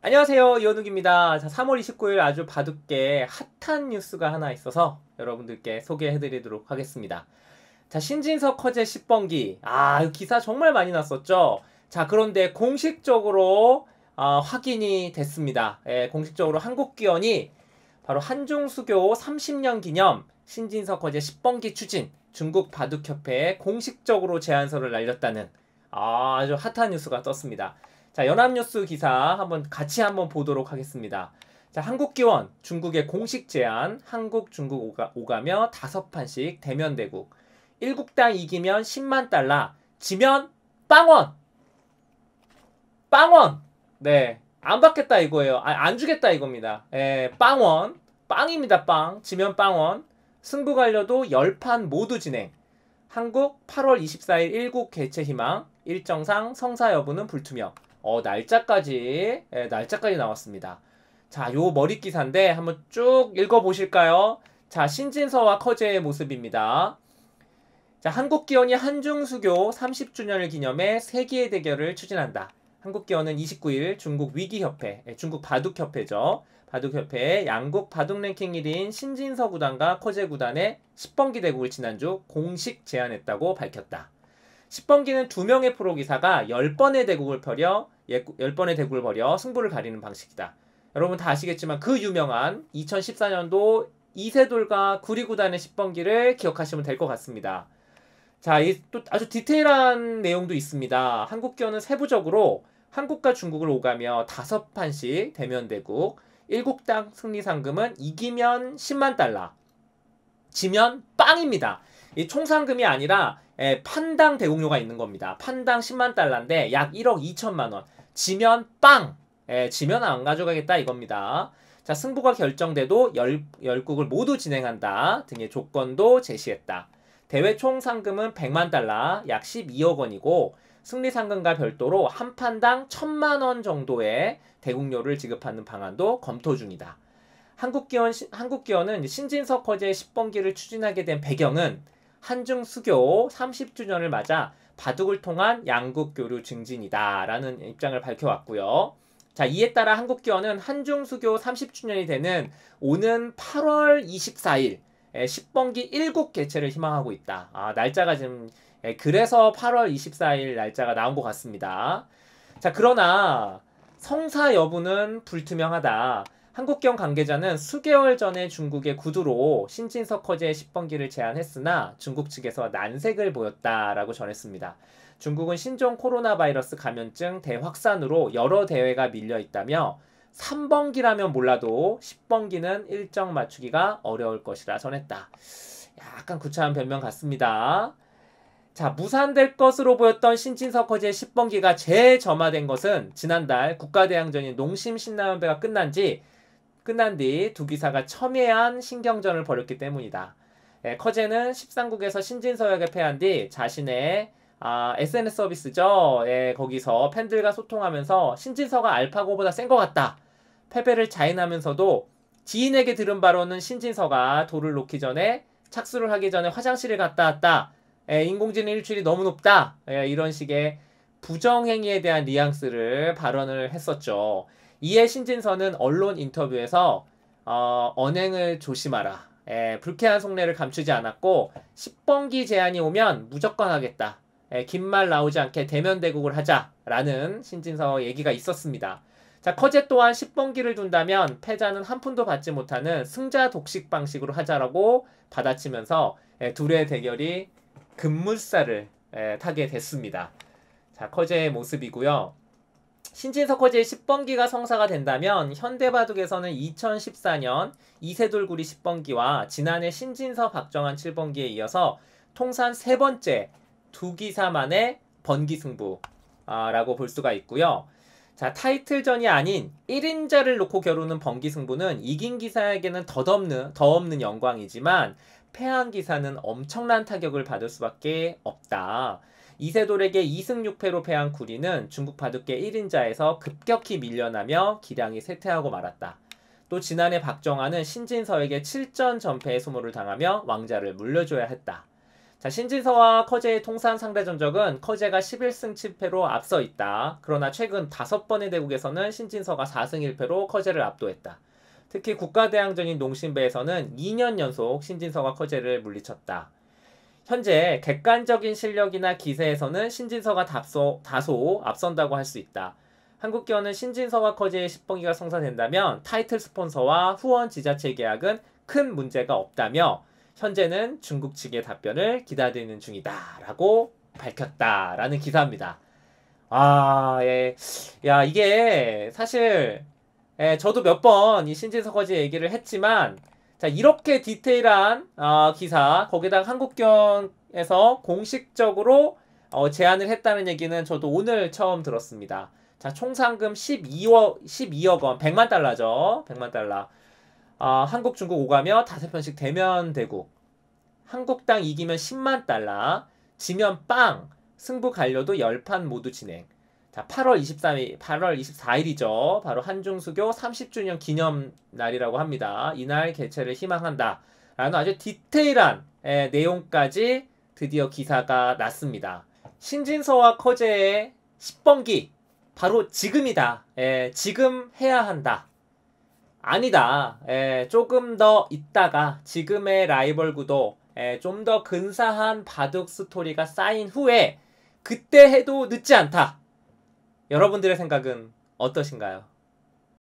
안녕하세요 이현욱입니다. 자, 3월 29일 아주 바둑계 핫한 뉴스가 하나 있어서 여러분들께 소개해드리도록 하겠습니다. 자 신진석 허재 10번기 아 기사 정말 많이 났었죠. 자 그런데 공식적으로 어, 확인이 됐습니다. 예, 공식적으로 한국기원이 바로 한중수교 30년 기념 신진석 허재 10번기 추진 중국 바둑협회에 공식적으로 제안서를 날렸다는 아주 핫한 뉴스가 떴습니다. 자, 연합뉴스 기사 한번 같이 한번 보도록 하겠습니다. 자, 한국기원 중국의 공식 제안 한국 중국 오가, 오가며 다섯 판씩 대면 대국 1국당 이기면 10만 달러 지면 빵원 빵원 네안 받겠다 이거예요 아, 안 주겠다 이겁니다 예 빵원 빵입니다 빵 지면 빵원 승부 관려도 10판 모두 진행 한국 8월 24일 1국 개최 희망 일정상 성사 여부는 불투명 어, 날짜까지 예, 날짜까지 나왔습니다. 자, 요머릿 기사인데 한번 쭉 읽어 보실까요? 자, 신진서와 커제의 모습입니다. 자, 한국기원이 한중수교 30주년을 기념해 세계의 대결을 추진한다. 한국기원은 29일 중국 위기협회, 예, 중국 바둑협회죠. 바둑협회 양국 바둑 랭킹 1위인 신진서 구단과 커제 구단의 10번기 대국을 지난주 공식 제안했다고 밝혔다. 10번기는 두 명의 프로 기사가 10번의 대국을 펴려 10번의 예, 대국을 벌여 승부를 가리는 방식이다. 여러분 다 아시겠지만 그 유명한 2014년도 이세돌과 구리구단의 10번기를 기억하시면 될 것 같습니다. 자, 또 아주 디테일한 내용도 있습니다. 한국견은 세부적으로 한국과 중국을 오가며 다섯 판씩 대면대국, 일국당 승리 상금은 이기면 10만 달러, 지면 빵입니다. 이 총상금이 아니라 예, 판당 대공료가 있는 겁니다. 판당 10만 달러인데 약 1억 2천만 원. 지면 빵! 예, 지면 안 가져가겠다 이겁니다. 자, 승부가 결정돼도 열, 10국을 모두 진행한다 등의 조건도 제시했다. 대회 총 상금은 100만 달러, 약 12억 원이고 승리 상금과 별도로 한 판당 1천만 원 정도의 대국료를 지급하는 방안도 검토 중이다. 한국기원, 한국기원은 신진석 거제 10번기를 추진하게 된 배경은 한중 수교 30주년을 맞아 바둑을 통한 양국 교류 증진이다라는 입장을 밝혀왔고요. 자, 이에 따라 한국기원은 한중 수교 30주년이 되는 오는 8월 24일 10번기 7 개최를 희망하고 있다. 아, 날짜가 지금 그래서 8월 24일 날짜가 나온 것 같습니다. 자, 그러나 성사 여부는 불투명하다. 한국경 관계자는 수개월 전에 중국의 구두로 신진석 허재의 10번기를 제안했으나 중국 측에서 난색을 보였다라고 전했습니다. 중국은 신종 코로나 바이러스 감염증 대확산으로 여러 대회가 밀려 있다며 3번기라면 몰라도 10번기는 일정 맞추기가 어려울 것이라 전했다. 약간 구차한 변명 같습니다. 자, 무산될 것으로 보였던 신진석 허재 10번기가 재점화된 것은 지난달 국가대항전인 농심 신라면배가 끝난 지 끝난 뒤 두 기사가 첨예한 신경전을 벌였기 때문이다. 예, 커제는 13국에서 신진서역에 패한 뒤 자신의 아, SNS 서비스죠. 예, 거기서 팬들과 소통하면서 신진서가 알파고보다 센 것 같다. 패배를 자인하면서도 지인에게 들은 바로는 신진서가 돌을 놓기 전에 착수를 하기 전에 화장실을 갔다 왔다. 예, 인공지능 일출이 너무 높다. 예, 이런 식의 부정행위에 대한 뉘앙스를 발언을 했었죠. 이에 신진서는 언론 인터뷰에서 어, 언행을 조심하라. 에, 예, 불쾌한 속내를 감추지 않았고 10번기 제안이 오면 무조건 하겠다. 예, 긴말 나오지 않게 대면 대국을 하자라는 신진서 얘기가 있었습니다. 자, 커제 또한 10번기를 둔다면 패자는 한 푼도 받지 못하는 승자 독식 방식으로 하자라고 받아치면서 에, 예, 둘의 대결이 급물살을 에, 타게 됐습니다. 자, 커제의 모습이고요. 신진석호제의 10번기가 성사가 된다면 현대바둑에서는 2014년 이세돌구리 10번기와 지난해 신진서 박정환 7번기에 이어서 통산 세 번째 두 기사만의 번기 승부라고 아, 볼 수가 있고요. 자 타이틀전이 아닌 1인자를 놓고 겨루는 번기 승부는 이긴 기사에게는 덧없는, 더 없는 영광이지만 패한 기사는 엄청난 타격을 받을 수밖에 없다. 이세돌에게 2승 6패로 패한 구리는 중국 바둑계 1인자에서 급격히 밀려나며 기량이 쇠퇴하고 말았다. 또 지난해 박정환은 신진서에게 7전 전패의 소모를 당하며 왕자를 물려줘야 했다. 자, 신진서와 커제의 통산 상대 전적은 커제가 11승 7패로 앞서 있다. 그러나 최근 5번의 대국에서는 신진서가 4승 1패로 커제를 압도했다. 특히 국가대항전인 농심배에서는 2년 연속 신진서가 커제를 물리쳤다. 현재 객관적인 실력이나 기세에서는 신진서가 답소, 다소 앞선다고 할 수 있다. 한국기어는 신진서와 커지의 10번기가 성사된다면 타이틀 스폰서와 후원 지자체 계약은 큰 문제가 없다며 현재는 중국 측의 답변을 기다리는 중이다라고 밝혔다라는 기사입니다. 아, 예. 야, 이게 사실 예, 저도 몇 번 이 신진서 거지 얘기를 했지만 자 이렇게 디테일한 어, 기사 거기다 한국경에서 공식적으로 어, 제안을 했다는 얘기는 저도 오늘 처음 들었습니다. 자 총상금 12억 12억 원 100만 달러죠 100만 달러 어, 한국 중국 오가며 다섯 편씩 대면 대국 한국당 이기면 10만 달러 지면 빵 승부 갈려도1 0판 모두 진행 자, 8월 23일, 8월 24일이죠. 바로 한중수교 30주년 기념날이라고 합니다. 이날 개최를 희망한다. 라는 아주 디테일한 에, 예, 내용까지 드디어 기사가 났습니다. 신진서와 커제의 10번기 바로 지금이다. 에, 예, 지금 해야 한다. 아니다. 에, 예, 조금 더 있다가 지금의 라이벌 구도 좀 더 근사한 바둑 스토리가 쌓인 후에 그때 해도 늦지 않다. 여러분들의 생각은 어떠신가요?